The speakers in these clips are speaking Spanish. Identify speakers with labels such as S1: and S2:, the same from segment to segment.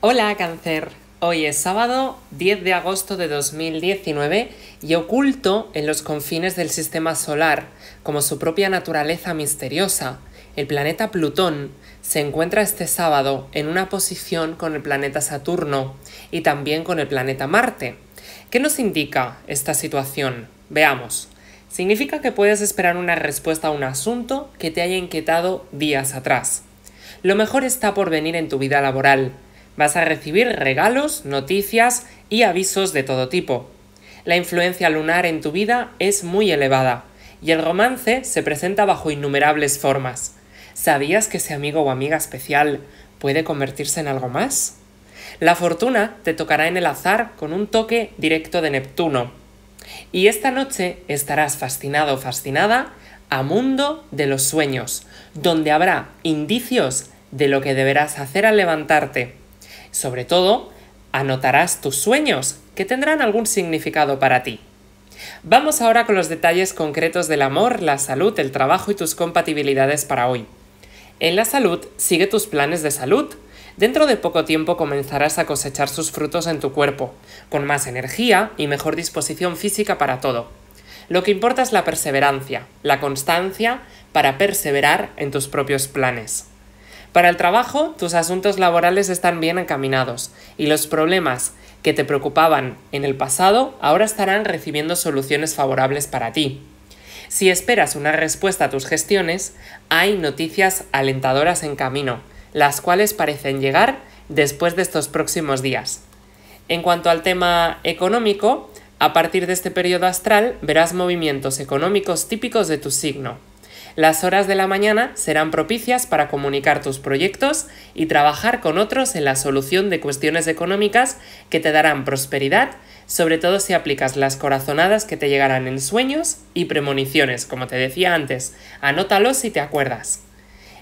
S1: Hola cáncer, hoy es sábado 10 de agosto de 2019 y oculto en los confines del sistema solar, como su propia naturaleza misteriosa. El planeta Plutón se encuentra este sábado en una posición con el planeta Saturno y también con el planeta Marte. ¿Qué nos indica esta situación? Veamos. Significa que puedes esperar una respuesta a un asunto que te haya inquietado días atrás. Lo mejor está por venir en tu vida laboral Vas a recibir regalos, noticias y avisos de todo tipo. La influencia lunar en tu vida es muy elevada y el romance se presenta bajo innumerables formas. ¿Sabías que ese amigo o amiga especial puede convertirse en algo más? La fortuna te tocará en el azar con un toque directo de Neptuno. Y esta noche estarás fascinado o fascinada a mundo de los sueños, donde habrá indicios de lo que deberás hacer al levantarte. Sobre todo, anotarás tus sueños, que tendrán algún significado para ti. Vamos ahora con los detalles concretos del amor, la salud, el trabajo y tus compatibilidades para hoy. En la salud, sigue tus planes de salud. Dentro de poco tiempo comenzarás a cosechar sus frutos en tu cuerpo, con más energía y mejor disposición física para todo. Lo que importa es la perseverancia, la constancia para perseverar en tus propios planes. Para el trabajo, tus asuntos laborales están bien encaminados y los problemas que te preocupaban en el pasado ahora estarán recibiendo soluciones favorables para ti. Si esperas una respuesta a tus gestiones, hay noticias alentadoras en camino, las cuales parecen llegar después de estos próximos días. En cuanto al tema económico, a partir de este periodo astral verás movimientos económicos típicos de tu signo. Las horas de la mañana serán propicias para comunicar tus proyectos y trabajar con otros en la solución de cuestiones económicas que te darán prosperidad, sobre todo si aplicas las corazonadas que te llegarán en sueños y premoniciones, como te decía antes. Anótalos si te acuerdas.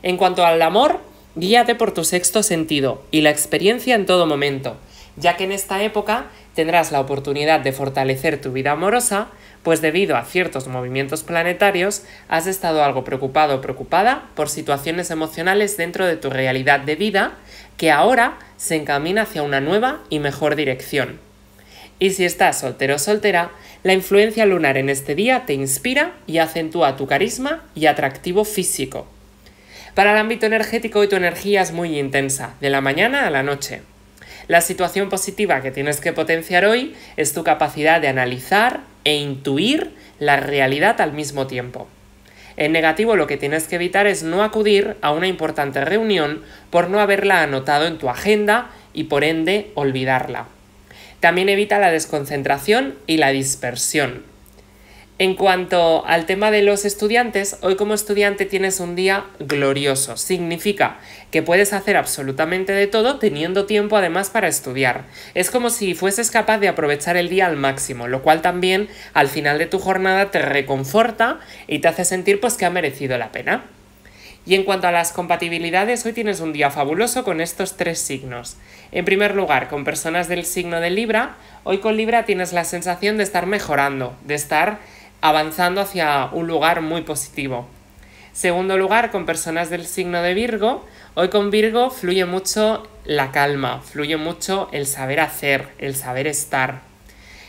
S1: En cuanto al amor, guíate por tu sexto sentido y la experiencia en todo momento, ya que en esta época tendrás la oportunidad de fortalecer tu vida amorosa pues debido a ciertos movimientos planetarios has estado algo preocupado o preocupada por situaciones emocionales dentro de tu realidad de vida que ahora se encamina hacia una nueva y mejor dirección. Y si estás soltero o soltera, la influencia lunar en este día te inspira y acentúa tu carisma y atractivo físico. Para el ámbito energético hoy tu energía es muy intensa, de la mañana a la noche. La situación positiva que tienes que potenciar hoy es tu capacidad de analizar, e intuir la realidad al mismo tiempo. En negativo lo que tienes que evitar es no acudir a una importante reunión por no haberla anotado en tu agenda y por ende olvidarla. También evita la desconcentración y la dispersión. En cuanto al tema de los estudiantes, hoy como estudiante tienes un día glorioso. Significa que puedes hacer absolutamente de todo teniendo tiempo además para estudiar. Es como si fueses capaz de aprovechar el día al máximo, lo cual también al final de tu jornada te reconforta y te hace sentir pues que ha merecido la pena. Y en cuanto a las compatibilidades, hoy tienes un día fabuloso con estos tres signos. En primer lugar, con personas del signo de Libra, hoy con Libra tienes la sensación de estar mejorando, de estar avanzando hacia un lugar muy positivo. Segundo lugar, con personas del signo de Virgo, hoy con Virgo fluye mucho la calma, fluye mucho el saber hacer, el saber estar.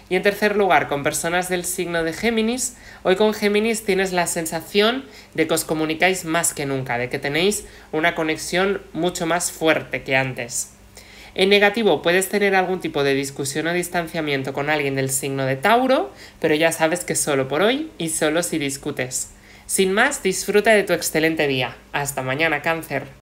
S1: Y en tercer lugar, con personas del signo de Géminis, hoy con Géminis tienes la sensación de que os comunicáis más que nunca, de que tenéis una conexión mucho más fuerte que antes. En negativo puedes tener algún tipo de discusión o distanciamiento con alguien del signo de Tauro, pero ya sabes que solo por hoy y solo si discutes. Sin más, disfruta de tu excelente día. Hasta mañana, cáncer.